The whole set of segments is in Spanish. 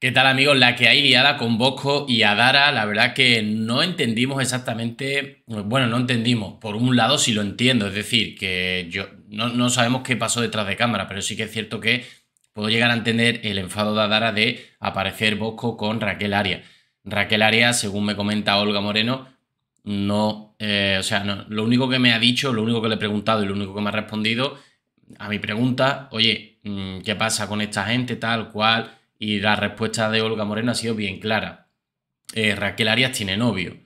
¿Qué tal amigos? La que hay liada con Bosco y Adara, la verdad que no entendimos exactamente, bueno, no entendimos, por un lado sí lo entiendo, es decir, que yo no, sabemos qué pasó detrás de cámara, pero sí que es cierto que puedo llegar a entender el enfado de Adara de aparecer Bosco con Raquel Aria. Raquel Aria, según me comenta Olga Moreno, no, eh, o sea, lo único que me ha dicho, lo único que le he preguntado y lo único que me ha respondido a mi pregunta, oye, mm, ¿qué pasa con esta gente tal cual? Y la respuesta de Olga Moreno ha sido bien clara. Eh, Raquel Arias tiene novio.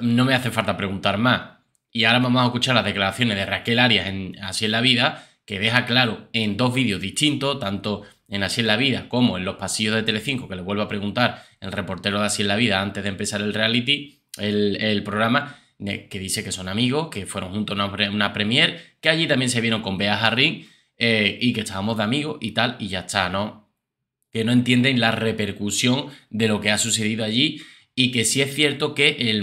No me hace falta preguntar más. Y ahora vamos a escuchar las declaraciones de Raquel Arias en Así en la vida, que deja claro en dos vídeos distintos, tanto en Así en la vida como en los pasillos de Telecinco, que le vuelvo a preguntar el reportero de Así en la vida antes de empezar el reality, el, programa, que dice que son amigos, que fueron juntos a una, premiere, premier, que allí también se vieron con Bea Harry eh, y que estábamos de amigos y tal, y ya está, ¿no? que no entienden la repercusión de lo que ha sucedido allí y que sí es cierto que en el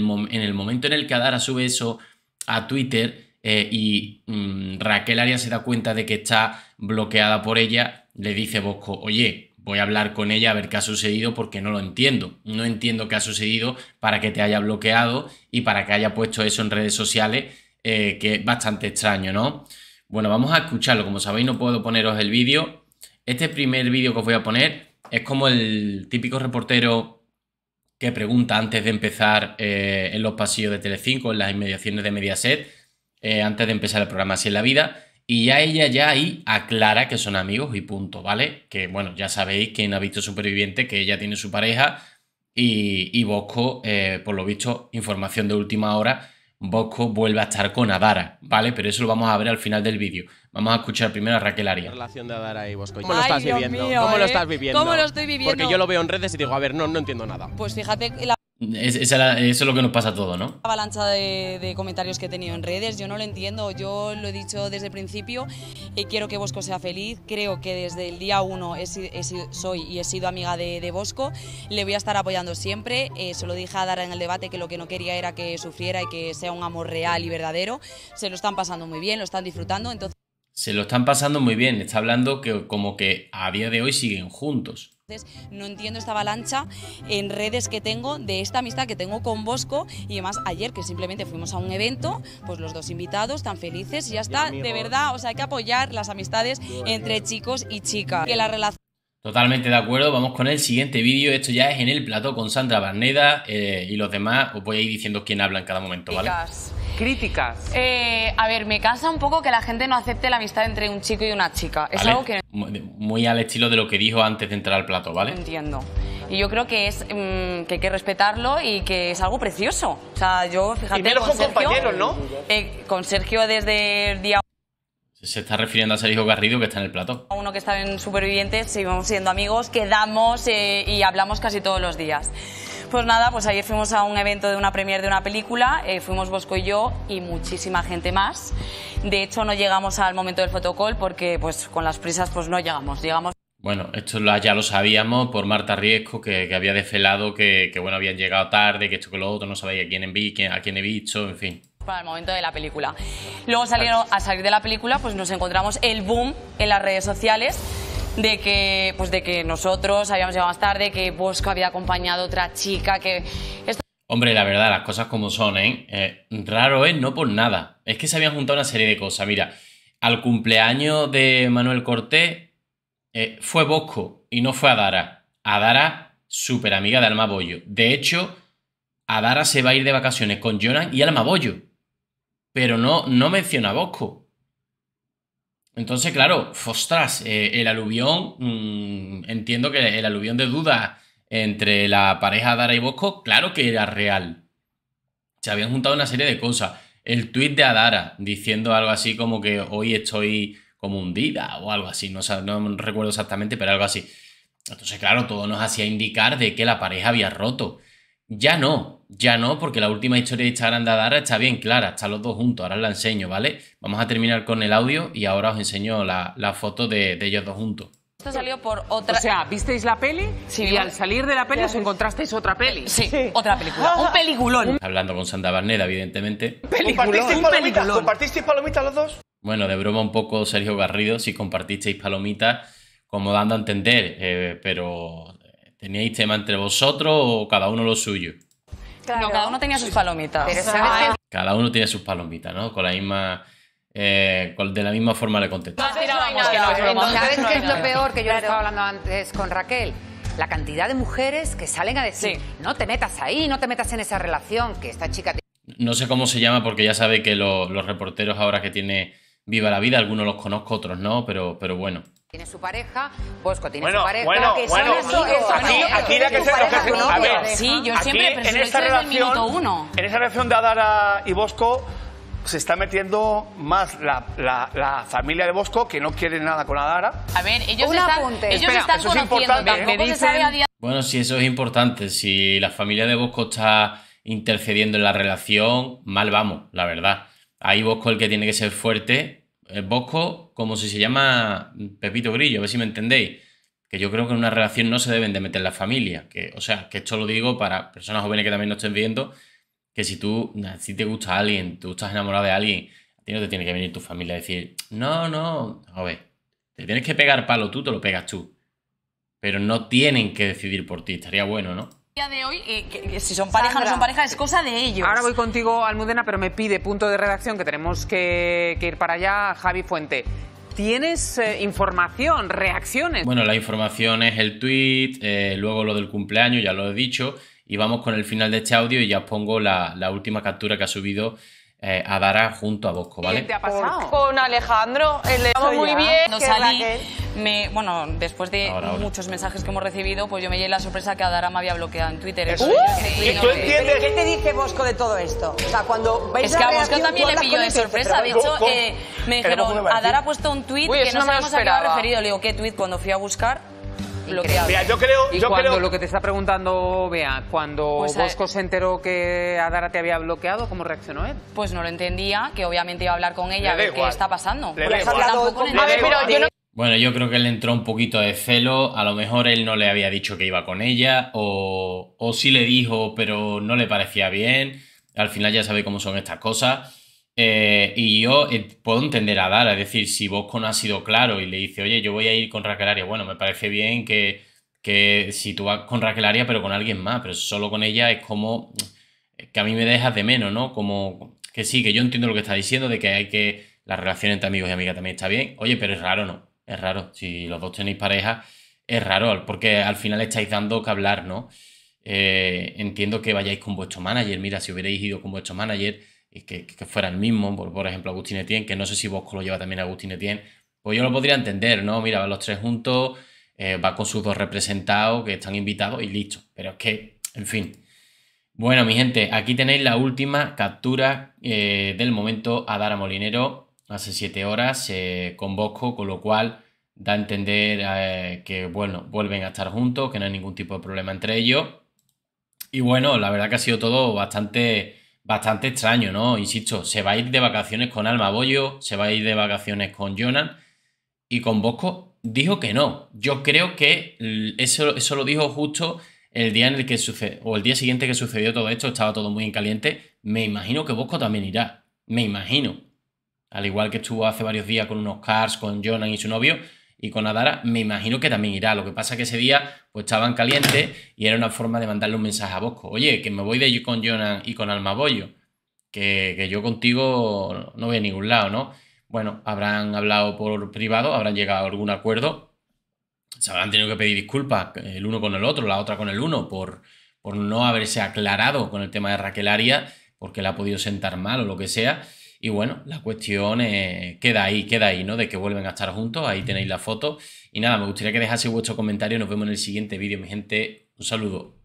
momento en el que Adara sube eso a Twitter eh, y mm, Raquel Arias se da cuenta de que está bloqueada por ella, le dice Bosco, oye, voy a hablar con ella a ver qué ha sucedido porque no lo entiendo. No entiendo qué ha sucedido para que te haya bloqueado y para que haya puesto eso en redes sociales, eh, que es bastante extraño, ¿no? Bueno, vamos a escucharlo. Como sabéis, no puedo poneros el vídeo, este primer vídeo que os voy a poner es como el típico reportero que pregunta antes de empezar eh, en los pasillos de Telecinco, en las inmediaciones de Mediaset, eh, antes de empezar el programa Así en la vida. Y ya ella ya ahí aclara que son amigos y punto, ¿vale? Que bueno, ya sabéis quién ha visto Superviviente que ella tiene su pareja y, y Bosco, eh, por lo visto, información de última hora, Bosco vuelve a estar con Adara, ¿vale? Pero eso lo vamos a ver al final del vídeo. Vamos a escuchar primero a Raquel Aria. ¿Cómo lo estás viviendo? ¿Cómo lo ¿eh? estás viviendo? ¿Cómo lo estoy viviendo? Porque yo lo veo en redes y digo, a ver, no, no entiendo nada. Pues fíjate la eso es lo que nos pasa a todos, ¿no? Avalancha de, de, comentarios que he tenido en redes, yo no lo entiendo, yo lo he dicho desde el principio, y eh, quiero que Bosco sea feliz, creo que desde el día uno soy y he sido amiga de, Bosco, le voy a estar apoyando siempre, eh, se lo dije a Dara en el debate que lo que no quería era que sufriera y que sea un amor real y verdadero, se lo están pasando muy bien, lo están disfrutando, entonces... Se lo están pasando muy bien, está hablando que como que a día de hoy siguen juntos. Entonces, no entiendo esta avalancha en redes que tengo de esta amistad que tengo con Bosco y además ayer que simplemente fuimos a un evento, pues los dos invitados tan felices y ya está, de verdad, o sea, hay que apoyar las amistades entre chicos y chicas. la relación Totalmente de acuerdo, vamos con el siguiente vídeo. Esto ya es en el plato con Sandra Barneda eh, y los demás. Os voy a ir diciendo quién habla en cada momento, ¿vale? críticas. Eh, a ver, me cansa un poco que la gente no acepte la amistad entre un chico y una chica. Es algo que... Muy al estilo de lo que dijo antes de entrar al plato, ¿vale? Entiendo. Y yo creo que es mm, que hay que respetarlo y que es algo precioso. O sea, yo, fíjate... Y menos con, Sergio, compañeros, ¿no? Eh, con Sergio desde el día se está refiriendo a Sergio Garrido, que está en el plato. Uno que está en Supervivientes, seguimos siendo amigos, quedamos eh, y hablamos casi todos los días pues nada, pues ayer fuimos a un evento de una premier de una película, eh, fuimos Bosco y yo y muchísima gente más. De hecho, no llegamos al momento del fotocall porque pues con las prisas pues no llegamos, llegamos bueno, esto ya lo sabíamos por Marta Riesco, que, había desvelado que, bueno, habían llegado tarde, que esto que lo otro, no sabía a quién, a quién he visto, en fin para el momento de la película. Luego salieron, a salir de la película, pues nos encontramos el boom en las redes sociales de que, pues de que nosotros habíamos llegado más tarde, que Bosco había acompañado otra chica, que... Hombre, la verdad, las cosas como son, ¿eh? ¿eh? Raro es, no por nada. Es que se habían juntado una serie de cosas. Mira, al cumpleaños de Manuel Cortés eh, fue Bosco y no fue Adara. Adara, súper amiga de Alma Bollo. De hecho, Adara se va a ir de vacaciones con Jonan y Alma Pero no, no menciona a Bosco. Entonces, claro, ostras, eh, el aluvión, mm, entiendo que el aluvión de duda entre la pareja Adara y Bosco, claro que era real. Se habían juntado una serie de cosas. El tuit de Adara diciendo algo así como que hoy estoy como hundida o algo así, no, no recuerdo exactamente, pero algo así. Entonces, claro, todo nos hacía indicar de que la pareja había roto. Ya no, ya no, porque la última historia de Instagram de Adara está bien clara, están los dos juntos, ahora os la enseño, ¿vale? Vamos a terminar con el audio y ahora os enseño la, foto de, ellos dos juntos. Esto salió por otra. O sea, ¿visteis la peli? Sí. Y al salir de la peli os encontrasteis otra peli. Sí, otra película. Un peliculón. Hablando con Santa Barneda, evidentemente. ¿Compartisteis palomitas? ¿Compartisteis palomitas los dos? Bueno, de broma un poco Sergio Garrido, si compartisteis palomitas, como dando a entender, eh, pero ¿Teníais tema entre vosotros o cada uno lo suyo? Claro. cada uno tenía sus palomitas. Cada uno tiene sus palomitas, ¿no? Con la misma. Eh, de la misma forma le contesto. No, ¿Sabes qué es lo peor que yo le estaba hablando antes con Raquel? La cantidad de mujeres que salen a decir, no te metas ahí, no te metas en esa relación, que esta chica... No sé cómo se llama porque ya sabe que los reporteros ahora que tiene Viva la Vida, algunos los conozco, otros no, pero, pero bueno tiene su pareja, Bosco tiene su pareja. Bueno, que son amigos, aquí, que se a ver, sí, yo siempre, aquí, en esta relación, uno. En esa relación de Adara y Bosco se está metiendo más la, la, familia de Bosco que no quiere nada con Adara. A ver, ellos están, ellos están conociendo, es ¿eh? Bueno, sí, eso es importante. Si la familia de Bosco está intercediendo en la relación, mal vamos, la verdad. Ahí Bosco el que tiene que ser fuerte Bosco como si se llama Pepito Grillo, a ver si me entendéis. Que yo creo que en una relación no se deben de meter las familias. Que, o sea, que esto lo digo para personas jóvenes que también nos estén viendo, que si tú, si te gusta alguien, tú estás enamorado de alguien, a ti no te tiene que venir tu familia a decir, no, no, a ver, te tienes que pegar palo tú, te lo pegas tú. Pero no tienen que decidir por ti, estaría bueno, ¿no? día de hoy, eh, si son pareja o no son pareja, es cosa de ellos. Ahora voy contigo, Almudena, pero me pide punto de redacción que tenemos que, ir para allá, Javi Fuente. ¿Tienes eh, información, reacciones? Bueno, la información es el tweet, eh, luego lo del cumpleaños, ya lo he dicho, y vamos con el final de este audio y ya os pongo la última captura que ha subido eh, a Dara junto a Bosco, ¿vale? ¿Qué te ha pasado? Con Alejandro, le muy bien. Cuando salí, me, bueno, después de muchos mensajes que hemos recibido, pues yo me llevé la sorpresa que Adara me había bloqueado en Twitter. ¿Tú ¿Qué te dice Bosco de todo esto? O sea, cuando Es que a Bosco también le pilló de sorpresa. De hecho, eh, me dijeron, Adara ha puesto un tweet que no, no sabemos a qué ha referido. Le digo, ¿qué tweet? Cuando fui a buscar, yo creo, y cuando lo que te está preguntando vea cuando pues, Bosco se enteró que Adara te había bloqueado, ¿cómo reaccionó él? Pues no lo entendía, que obviamente iba a hablar con ella, a ver qué está pasando. Bueno, yo creo que él entró un poquito de celo, a lo mejor él no le había dicho que iba con ella, o, o sí le dijo, pero no le parecía bien, al final ya sabe cómo son estas cosas. Eh, y yo eh, puedo entender a Dara, es decir, si Bosco no ha sido claro y le dice, oye, yo voy a ir con Raquel Aria, bueno, me parece bien que, que si tú vas con Raquel Aria, pero con alguien más, pero solo con ella es como eh, que a mí me dejas de menos, ¿no? Como que sí, que yo entiendo lo que está diciendo, de que hay que la relación entre amigos y amigas también está bien, oye, pero es raro, ¿no? Es raro, si los dos tenéis pareja, es raro, porque al final estáis dando que hablar, ¿no? entiendo que vayáis con vuestro manager, mira, si hubierais ido con vuestro manager que, que, fuera el mismo, por, ejemplo Agustín Etienne, que no sé si Bosco lo lleva también a Agustín Etienne, pues yo lo podría entender, ¿no? Mira, van los tres juntos, eh, va con sus dos representados que están invitados y listo. Pero es que, en fin. Bueno, mi gente, aquí tenéis la última captura eh, del momento a Dara Molinero. Hace siete horas con Bosco, con lo cual da a entender eh, que, bueno, vuelven a estar juntos, que no hay ningún tipo de problema entre ellos. Y bueno, la verdad que ha sido todo bastante bastante extraño, ¿no? Insisto, se va a ir de vacaciones con Alma Boyo, se va a ir de vacaciones con Jonan y con Bosco dijo que no. Yo creo que eso, eso lo dijo justo el día en el que sucedió, o el día siguiente que sucedió todo esto, estaba todo muy en caliente. Me imagino que Bosco también irá, me imagino. Al igual que estuvo hace varios días con unos cars, con Jonan y su novio, y con Adara me imagino que también irá. Lo que pasa es que ese día pues estaban calientes y era una forma de mandarle un mensaje a Bosco. Oye, que me voy de con Jonan y con Almabollo, que, que yo contigo no voy a ningún lado, ¿no? Bueno, habrán hablado por privado, habrán llegado a algún acuerdo, se habrán tenido que pedir disculpas el uno con el otro, la otra con el uno, por, por no haberse aclarado con el tema de Raquel Aria, porque la ha podido sentar mal o lo que sea. Y bueno, la cuestión eh, queda ahí, queda ahí, ¿no? De que vuelven a estar juntos, ahí tenéis la foto. Y nada, me gustaría que dejase vuestro comentario, nos vemos en el siguiente vídeo, mi gente. Un saludo.